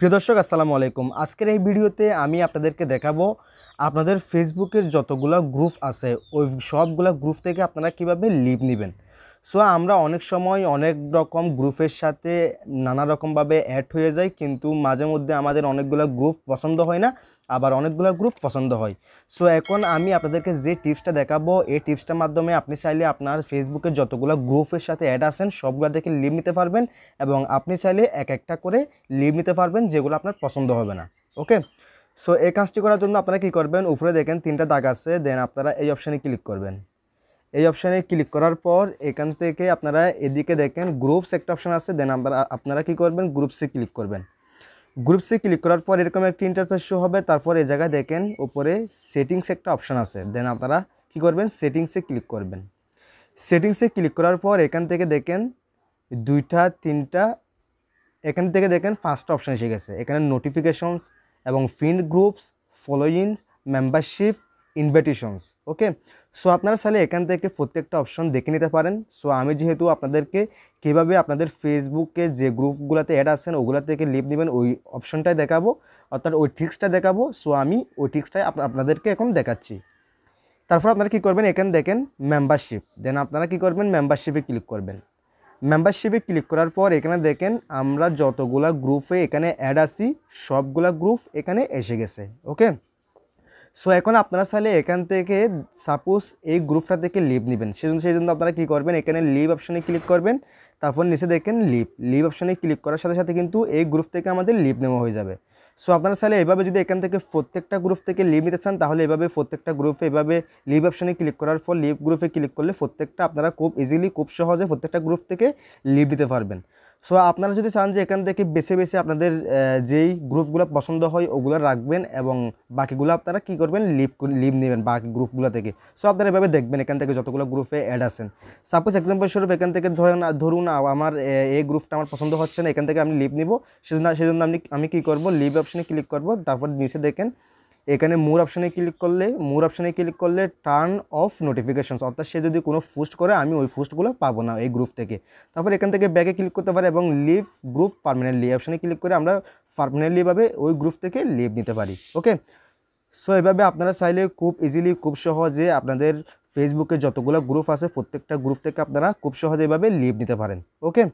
প্রিয় দর্শক আসসালামু আলাইকুম আজকের এই ভিডিওতে আমি আপনাদেরকে দেখাবো আপনাদের ফেসবুকের যতগুলো গ্রুপ আছে ওই সবগুলো গ্রুপ থেকে আপনারা কিভাবে লিভ নেবেন সো আমরা অনেক সময় অনেক রকম গ্রুপের সাথে নানা রকমভাবে অ্যাড হয়ে যাই কিন্তু মাঝে মধ্যে আমাদের অনেকগুলো গ্রুপ পছন্দ হয় না আবার অনেকগুলো গ্রুপ পছন্দ হয় সো এখন আমি আপনাদেরকে যে টিপসটা দেখাবো এই টিপসটার মাধ্যমে আপনি চাইলে আপনার ফেসবুকে যতগুলো গ্রুপের সাথে অ্যাড আসেন সবগুলো দেখে লিভ নিতে পারবেন এবং আপনি চাইলে এক একটা করে লিভ নিতে পারবেন যেগুলো আপনার পছন্দ হবে না ওকে সো এই কাজটি করার জন্য আপনারা কী করবেন উপরে দেখেন তিনটা দাগ আছে দেন আপনারা এই অপশানে ক্লিক করবেন এই অপশানে ক্লিক করার পর এখান থেকে আপনারা এদিকে দেখেন গ্রুপস একটা অপশান আছে দেন আমরা আপনারা কী করবেন গ্রুপসে ক্লিক করবেন গ্রুপসে ক্লিক করার পর এরকম একটি ইন্টারফেস শো হবে তারপর এই জায়গায় দেখেন উপরে সেটিংস একটা অপশান আছে দেন আপনারা কি করবেন সেটিংসে ক্লিক করবেন সেটিংসে ক্লিক করার পর এখান থেকে দেখেন দুইটা তিনটা এখান থেকে দেখেন ফার্স্ট অপশান এসে গেছে এখানে নোটিফিকেশনস এবং find groups followings membership invitations okay so আপনারা চাইলে এখান থেকে প্রত্যেকটা অপশন দেখে নিতে পারেন সো আমি যেহেতু আপনাদেরকে কীভাবে আপনাদের ফেসবুকে যে গ্রুপগুলোতে অ্যাড আসেন ওগুলো থেকে লিপ নেবেন ওই অপশনটাই দেখাবো অর্থাৎ ওই ট্রিক্সটা দেখাবো সো আমি ওই ট্রিক্সটাই আপনাদেরকে এখন দেখাচ্ছি তারপর আপনারা কী করবেন এখানে দেখেন মেম্বারশিপ দেন আপনারা কী করবেন মেম্বারশিপে ক্লিক করবেন মেম্বারশিপে ক্লিক করার পর এখানে দেখেন আমরা যতগুলা গ্রুপে এখানে অ্যাড আসি সবগুলা গ্রুপ এখানে এসে গেছে ওকে সো এখন আপনারা চাইলে এখান থেকে সাপোজ এই গ্রুপটা থেকে লিভ নেবেন সেজন্য সেই জন্য আপনারা কী করবেন এখানে লিভ অপশানে ক্লিক করবেন তারপর নিচে দেখেন লিভ লিভ অপশানে ক্লিক করার সাথে সাথে কিন্তু এই গ্রুপ থেকে আমাদের লিভ নেওয়া হয়ে যাবে সো আপনারা চাইলে এভাবে যদি এখান থেকে প্রত্যেকটা গ্রুপ থেকে লিভ নিতে চান তাহলে এভাবে প্রত্যেকটা গ্রুপে এভাবে লিভ অপশানে ক্লিক করার পর লিভ গ্রুপে ক্লিক করলে প্রত্যেকটা আপনারা খুব ইজিলি খুব সহজে প্রত্যেকটা গ্রুপ থেকে লিভ দিতে পারবেন সো আপনারা যদি চান যে এখান থেকে বেছে বেছে আপনাদের যেই গ্রুপগুলো পছন্দ হয় ওগুলো রাখবেন এবং বাকিগুলো আপনারা কি করবেন লিভ লিভ নেবেন বাকি গ্রুপগুলো থেকে সো আপনারা এভাবে দেখবেন এখান থেকে যতগুলো গ্রুপে অ্যাড আছেন সাপোজ এক্সাম্পল স্বরূপ এখান থেকে ধরেন ধরুন আমার এই গ্রুপটা আমার পছন্দ হচ্ছে না এখান থেকে আমি লিভ নিব সেজন্য সেজন্য আমি আমি কী করবো লিভ অপশানে ক্লিক করবো তারপর নিচে দেখেন এখানে মোর অপশানে ক্লিক করলে মোর অপশানে ক্লিক করলে টার্ন অফ নোটিফিকেশানস অর্থাৎ সে যদি কোনো পোস্ট করে আমি ওই পোস্টগুলো পাবো না এই গ্রুপ থেকে তারপর এখান থেকে ব্যাকে ক্লিক করতে পারে এবং লিভ গ্রুপ পারমানেন্টলি অপশানে ক্লিক করে আমরা পারমানেন্টলিভাবে ওই গ্রুপ থেকে লিভ নিতে পারি ওকে সো এভাবে আপনারা চাইলে খুব ইজিলি খুব সহজে আপনাদের ফেসবুকে যতগুলো গ্রুপ আছে প্রত্যেকটা গ্রুপ থেকে আপনারা খুব সহজে এভাবে লিভ নিতে পারেন ওকে